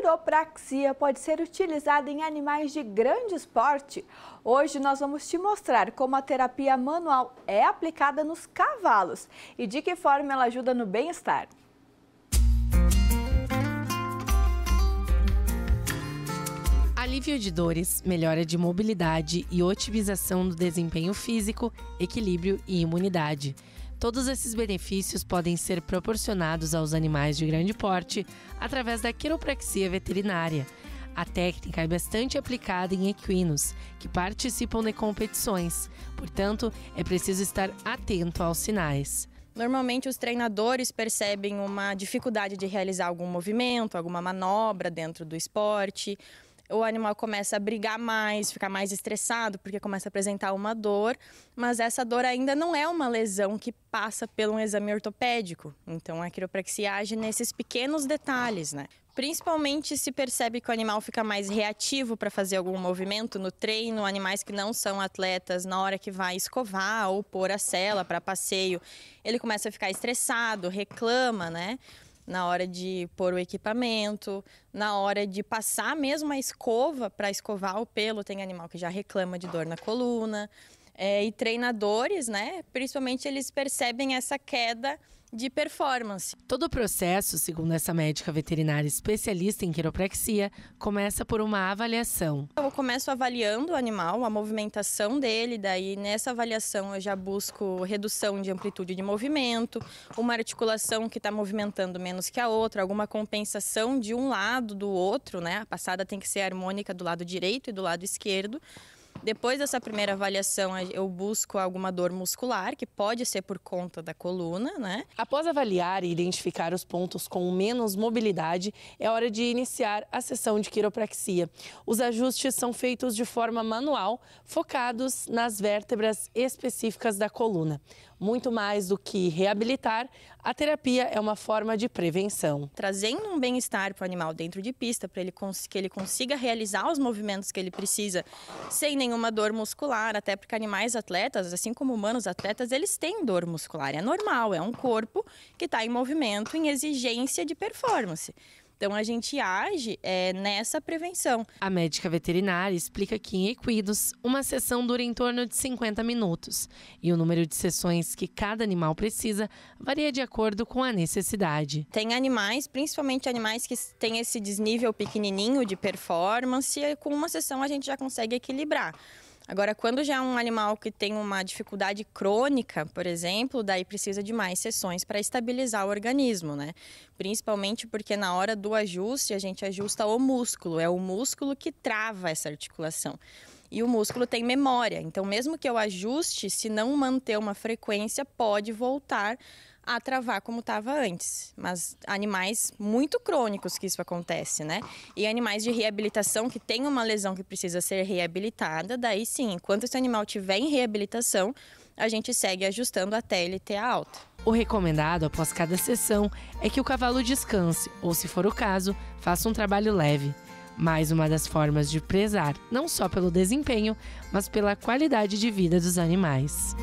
quiropraxia pode ser utilizada em animais de grande porte. Hoje nós vamos te mostrar como a terapia manual é aplicada nos cavalos e de que forma ela ajuda no bem-estar. Alívio de dores, melhora de mobilidade e otimização do desempenho físico, equilíbrio e imunidade. Todos esses benefícios podem ser proporcionados aos animais de grande porte através da quiropraxia veterinária. A técnica é bastante aplicada em equinos que participam de competições, portanto, é preciso estar atento aos sinais. Normalmente os treinadores percebem uma dificuldade de realizar algum movimento, alguma manobra dentro do esporte o animal começa a brigar mais, ficar mais estressado, porque começa a apresentar uma dor, mas essa dor ainda não é uma lesão que passa pelo um exame ortopédico. Então a quiropraxia age nesses pequenos detalhes, né? Principalmente se percebe que o animal fica mais reativo para fazer algum movimento no treino, animais que não são atletas, na hora que vai escovar ou pôr a cela para passeio, ele começa a ficar estressado, reclama, né? na hora de pôr o equipamento, na hora de passar mesmo a escova para escovar o pelo. Tem animal que já reclama de dor na coluna. É, e treinadores, né? Principalmente eles percebem essa queda de performance. Todo o processo, segundo essa médica veterinária especialista em quiropraxia, começa por uma avaliação. Eu começo avaliando o animal, a movimentação dele, daí nessa avaliação eu já busco redução de amplitude de movimento, uma articulação que está movimentando menos que a outra, alguma compensação de um lado do outro, né? A passada tem que ser harmônica do lado direito e do lado esquerdo. Depois dessa primeira avaliação, eu busco alguma dor muscular, que pode ser por conta da coluna, né? Após avaliar e identificar os pontos com menos mobilidade, é hora de iniciar a sessão de quiropraxia. Os ajustes são feitos de forma manual, focados nas vértebras específicas da coluna. Muito mais do que reabilitar, a terapia é uma forma de prevenção. Trazendo um bem-estar para o animal dentro de pista, para ele que ele consiga realizar os movimentos que ele precisa sem nenhuma dor muscular, até porque animais atletas, assim como humanos atletas, eles têm dor muscular. É normal, é um corpo que está em movimento, em exigência de performance. Então a gente age é, nessa prevenção. A médica veterinária explica que em equidos, uma sessão dura em torno de 50 minutos e o número de sessões que cada animal precisa varia de acordo com a necessidade. Tem animais, principalmente animais que têm esse desnível pequenininho de performance, e com uma sessão a gente já consegue equilibrar. Agora, quando já é um animal que tem uma dificuldade crônica, por exemplo, daí precisa de mais sessões para estabilizar o organismo, né? Principalmente porque na hora do ajuste, a gente ajusta o músculo, é o músculo que trava essa articulação. E o músculo tem memória, então mesmo que eu ajuste, se não manter uma frequência, pode voltar a travar como estava antes. Mas animais muito crônicos que isso acontece, né? E animais de reabilitação que tem uma lesão que precisa ser reabilitada, daí sim, enquanto esse animal tiver em reabilitação, a gente segue ajustando até ele ter a alta. O recomendado após cada sessão é que o cavalo descanse ou, se for o caso, faça um trabalho leve. Mais uma das formas de prezar, não só pelo desempenho, mas pela qualidade de vida dos animais.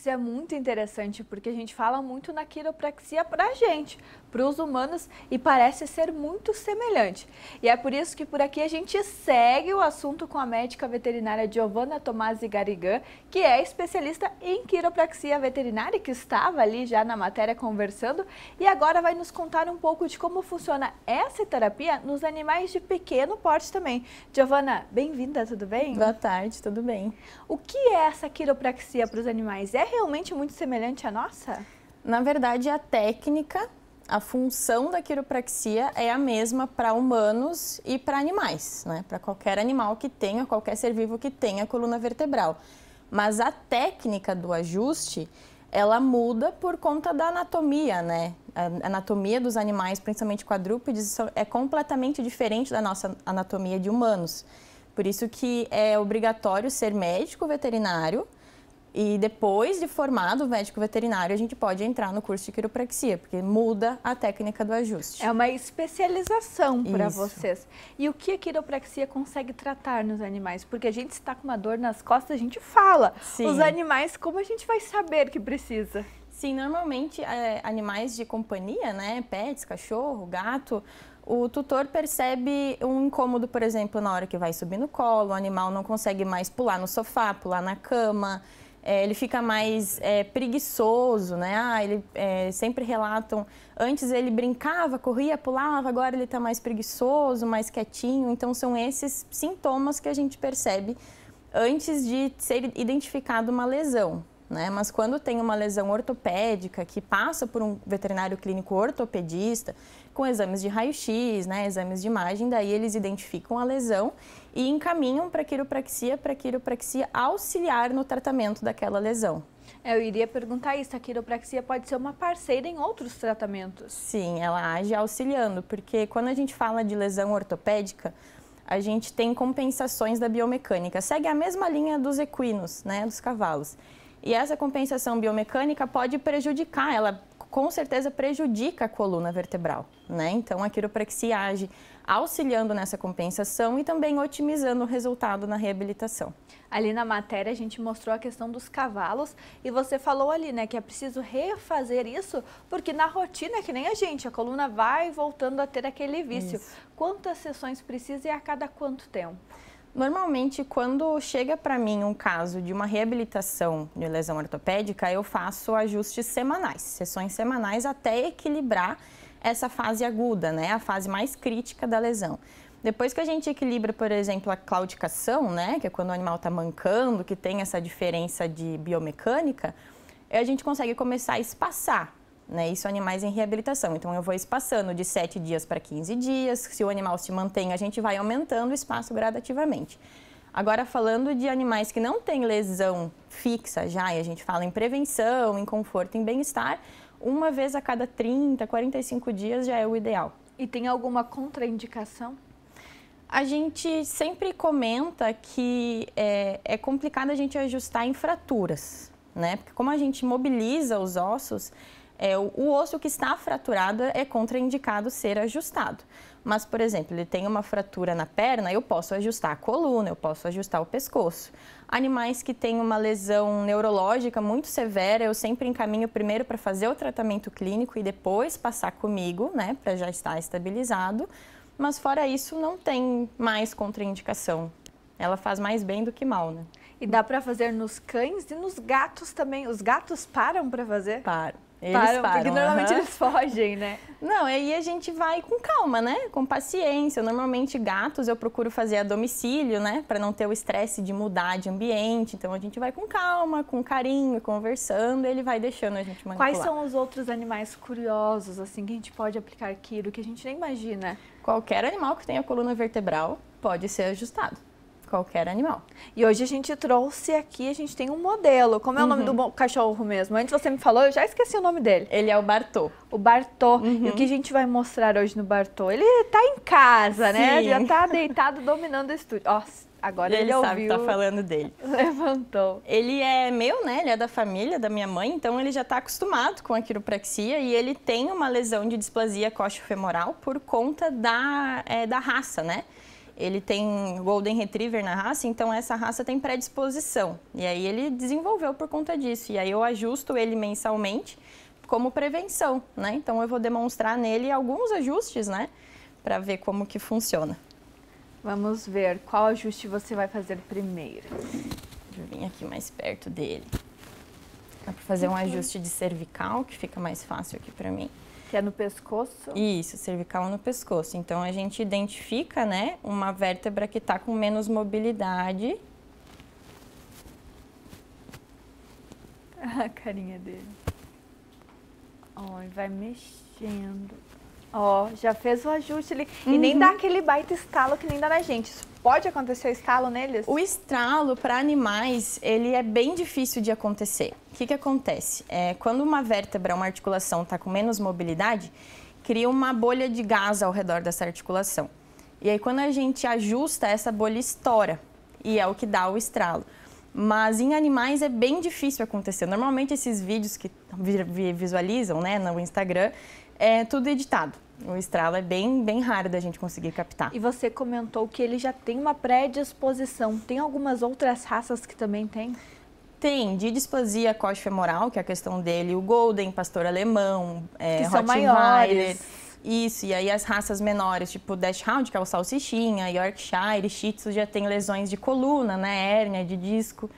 Isso é muito interessante porque a gente fala muito na quiropraxia para a gente, para os humanos e parece ser muito semelhante. E é por isso que por aqui a gente segue o assunto com a médica veterinária Giovanna Tomasi Garigan, que é especialista em quiropraxia veterinária que estava ali já na matéria conversando e agora vai nos contar um pouco de como funciona essa terapia nos animais de pequeno porte também. Giovanna, bem-vinda, tudo bem? Boa tarde, tudo bem. O que é essa quiropraxia para os animais? É realmente muito semelhante à nossa? Na verdade, a técnica, a função da quiropraxia é a mesma para humanos e para animais, né? Para qualquer animal que tenha, qualquer ser vivo que tenha coluna vertebral. Mas a técnica do ajuste, ela muda por conta da anatomia, né? A anatomia dos animais, principalmente quadrúpedes, é completamente diferente da nossa anatomia de humanos. Por isso que é obrigatório ser médico veterinário e depois de formado o médico veterinário, a gente pode entrar no curso de quiropraxia, porque muda a técnica do ajuste. É uma especialização para vocês. E o que a quiropraxia consegue tratar nos animais? Porque a gente está com uma dor nas costas, a gente fala. Sim. Os animais, como a gente vai saber que precisa? Sim, normalmente é, animais de companhia, né, pets, cachorro, gato, o tutor percebe um incômodo, por exemplo, na hora que vai subir no colo, o animal não consegue mais pular no sofá, pular na cama é, ele fica mais é, preguiçoso, né? Ah, ele é, sempre relatam. Antes ele brincava, corria, pulava, agora ele está mais preguiçoso, mais quietinho. Então são esses sintomas que a gente percebe antes de ser identificado uma lesão. Né? Mas quando tem uma lesão ortopédica que passa por um veterinário clínico ortopedista, com exames de raio-x, né, exames de imagem, daí eles identificam a lesão e encaminham para a quiropraxia, para a quiropraxia auxiliar no tratamento daquela lesão. É, eu iria perguntar isso, a quiropraxia pode ser uma parceira em outros tratamentos? Sim, ela age auxiliando, porque quando a gente fala de lesão ortopédica, a gente tem compensações da biomecânica. Segue a mesma linha dos equinos, né, dos cavalos. E essa compensação biomecânica pode prejudicar, ela com certeza prejudica a coluna vertebral, né? Então a quiropraxia age auxiliando nessa compensação e também otimizando o resultado na reabilitação. Ali na matéria a gente mostrou a questão dos cavalos e você falou ali, né, que é preciso refazer isso porque na rotina que nem a gente, a coluna vai voltando a ter aquele vício. Isso. Quantas sessões precisa e a cada quanto tempo? Normalmente, quando chega para mim um caso de uma reabilitação de lesão ortopédica, eu faço ajustes semanais, sessões semanais, até equilibrar essa fase aguda, né? A fase mais crítica da lesão. Depois que a gente equilibra, por exemplo, a claudicação, né? Que é quando o animal está mancando, que tem essa diferença de biomecânica, a gente consegue começar a espaçar né? Isso animais em reabilitação. Então eu vou espaçando de 7 dias para 15 dias. Se o animal se mantém, a gente vai aumentando o espaço gradativamente. Agora, falando de animais que não têm lesão fixa já, e a gente fala em prevenção, em conforto, em bem-estar, uma vez a cada 30, 45 dias já é o ideal. E tem alguma contraindicação? A gente sempre comenta que é, é complicado a gente ajustar em fraturas, né? Porque como a gente mobiliza os ossos, é, o, o osso que está fraturado é contraindicado ser ajustado. Mas, por exemplo, ele tem uma fratura na perna, eu posso ajustar a coluna, eu posso ajustar o pescoço. Animais que têm uma lesão neurológica muito severa, eu sempre encaminho primeiro para fazer o tratamento clínico e depois passar comigo, né, para já estar estabilizado. Mas fora isso, não tem mais contraindicação. Ela faz mais bem do que mal, né? E dá para fazer nos cães e nos gatos também. Os gatos param para fazer? Param. Eles param, param porque normalmente eles fogem, né? Não, aí a gente vai com calma, né? Com paciência. Normalmente gatos eu procuro fazer a domicílio, né? Para não ter o estresse de mudar de ambiente. Então a gente vai com calma, com carinho, conversando. Ele vai deixando a gente manipular. Quais são os outros animais curiosos, assim, que a gente pode aplicar aquilo que a gente nem imagina? Qualquer animal que tenha coluna vertebral pode ser ajustado. Qualquer animal. E hoje a gente trouxe aqui, a gente tem um modelo. Como é uhum. o nome do uhum. cachorro mesmo? Antes você me falou, eu já esqueci o nome dele. Ele é o Bartô. O Bartô. Uhum. E o uhum. que a gente vai mostrar hoje no Bartô? Ele tá em casa, né? Sim. né? Já tá deitado dominando o estúdio. Ó, Agora ele, ele sabe ouviu. tá falando dele. Levantou. Ele é meu, né? Ele é da família da minha mãe, então ele já está acostumado com a quiropraxia e ele tem uma lesão de displasia coxo-femoral por conta da, é, da raça, né? Ele tem Golden Retriever na raça, então essa raça tem predisposição. E aí ele desenvolveu por conta disso. E aí eu ajusto ele mensalmente como prevenção, né? Então eu vou demonstrar nele alguns ajustes, né? Para ver como que funciona. Vamos ver qual ajuste você vai fazer primeiro. Deixa eu vir aqui mais perto dele. Dá para fazer um ajuste de cervical, que fica mais fácil aqui para mim. Que é no pescoço? Isso, cervical no pescoço. Então a gente identifica, né, uma vértebra que está com menos mobilidade. A carinha dele. Ó, vai mexendo. Ó, oh, já fez o ajuste ali. Uhum. E nem uhum. dá aquele baita estalo que nem dá na gente. Isso pode acontecer o estalo neles? O estralo para animais, ele é bem difícil de acontecer. O que, que acontece? É, quando uma vértebra, uma articulação está com menos mobilidade, cria uma bolha de gás ao redor dessa articulação. E aí quando a gente ajusta, essa bolha estoura. E é o que dá o estralo mas em animais é bem difícil acontecer. Normalmente esses vídeos que visualizam né, no Instagram é tudo editado. O estralo é bem, bem raro da gente conseguir captar. E você comentou que ele já tem uma pré-disposição. Tem algumas outras raças que também tem? Tem, de displasia coxa femoral, que é a questão dele, o golden, pastor alemão, é, que são maiores. Isso, e aí as raças menores, tipo Dash Hound, que é o salsichinha, Yorkshire, Shih Tzu, já tem lesões de coluna, né, hérnia, de disco.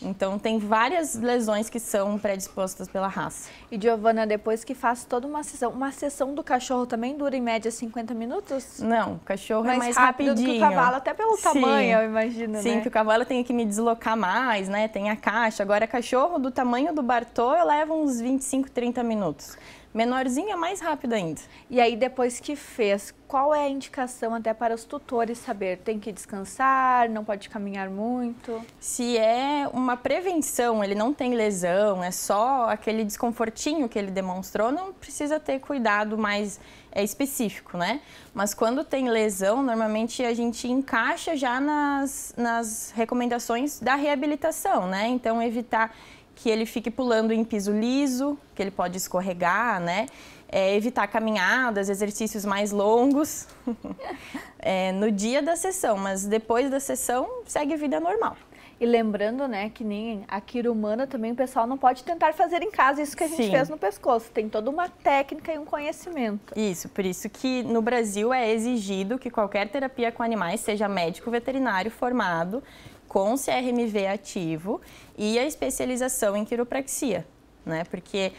Então, tem várias lesões que são predispostas pela raça. E, Giovana, depois que faz toda uma sessão, uma sessão do cachorro também dura em média 50 minutos? Não, o cachorro mais é mais rápido que o cavalo, até pelo Sim. tamanho, eu imagino, Sim, né? que o cavalo tem que me deslocar mais, né? Tem a caixa. Agora, cachorro do tamanho do Bartô, eu levo uns 25, 30 minutos menorzinha, mais rápido ainda. E aí, depois que fez, qual é a indicação até para os tutores saber? Tem que descansar, não pode caminhar muito? Se é uma prevenção, ele não tem lesão, é só aquele desconfortinho que ele demonstrou, não precisa ter cuidado mais é específico, né? Mas quando tem lesão, normalmente a gente encaixa já nas, nas recomendações da reabilitação, né? Então, evitar que ele fique pulando em piso liso, que ele pode escorregar, né? É, evitar caminhadas, exercícios mais longos é, no dia da sessão, mas depois da sessão segue vida normal. E lembrando, né, que nem a quira humana também o pessoal não pode tentar fazer em casa isso que a gente Sim. fez no pescoço. Tem toda uma técnica e um conhecimento. Isso, por isso que no Brasil é exigido que qualquer terapia com animais seja médico veterinário formado com CRMV ativo e a especialização em quiropraxia, né? Porque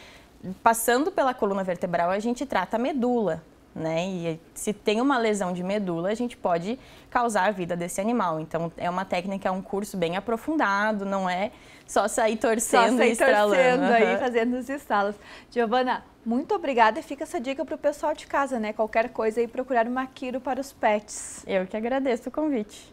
passando pela coluna vertebral, a gente trata a medula, né? E se tem uma lesão de medula, a gente pode causar a vida desse animal. Então, é uma técnica, é um curso bem aprofundado, não é só sair torcendo só sair e estralando. torcendo aí, fazendo os estalos. Giovana, muito obrigada e fica essa dica para o pessoal de casa, né? Qualquer coisa aí, procurar uma quiro para os pets. Eu que agradeço o convite.